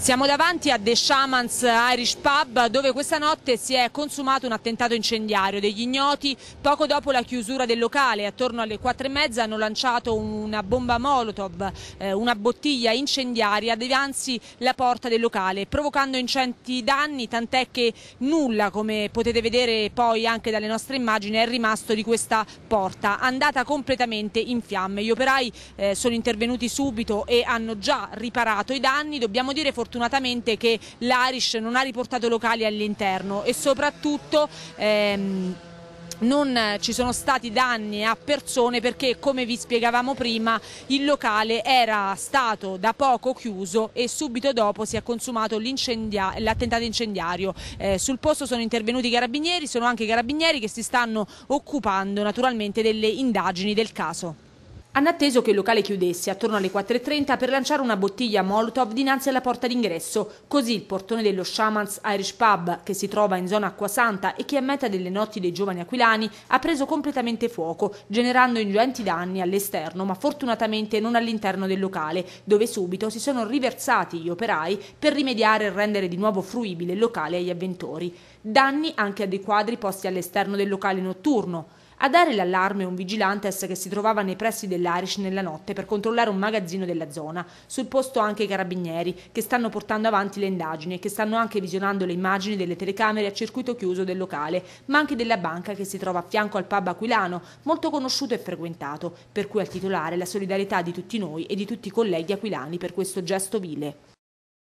Siamo davanti a The Shamans Irish Pub dove questa notte si è consumato un attentato incendiario. Degli ignoti poco dopo la chiusura del locale attorno alle quattro e mezza hanno lanciato una bomba molotov, eh, una bottiglia incendiaria davanti la porta del locale provocando ingenti danni tant'è che nulla come potete vedere poi anche dalle nostre immagini è rimasto di questa porta andata completamente in fiamme. Gli operai eh, sono intervenuti subito e hanno già riparato i danni, dobbiamo dire fortunatamente fortunatamente che l'Arish non ha riportato locali all'interno e soprattutto... Ehm, non ci sono stati danni a persone perché come vi spiegavamo prima il locale era stato da poco chiuso e subito dopo si è consumato l'attentato incendiario. Eh, sul posto sono intervenuti i carabinieri, sono anche i carabinieri che si stanno occupando naturalmente delle indagini del caso. Hanno atteso che il locale chiudesse attorno alle 4.30 per lanciare una bottiglia Molotov dinanzi alla porta d'ingresso. Così il portone dello Shamans Irish Pub, che si trova in zona Acquasanta e che è meta delle notti dei giovani aquilani, ha preso completamente fuoco, generando ingenti danni all'esterno, ma fortunatamente non all'interno del locale, dove subito si sono riversati gli operai per rimediare e rendere di nuovo fruibile il locale agli avventori. Danni anche a dei quadri posti all'esterno del locale notturno. A dare l'allarme un vigilantes che si trovava nei pressi dell'Arish nella notte per controllare un magazzino della zona. Sul posto anche i carabinieri, che stanno portando avanti le indagini e che stanno anche visionando le immagini delle telecamere a circuito chiuso del locale, ma anche della banca che si trova a fianco al pub aquilano, molto conosciuto e frequentato, per cui al titolare la solidarietà di tutti noi e di tutti i colleghi aquilani per questo gesto vile.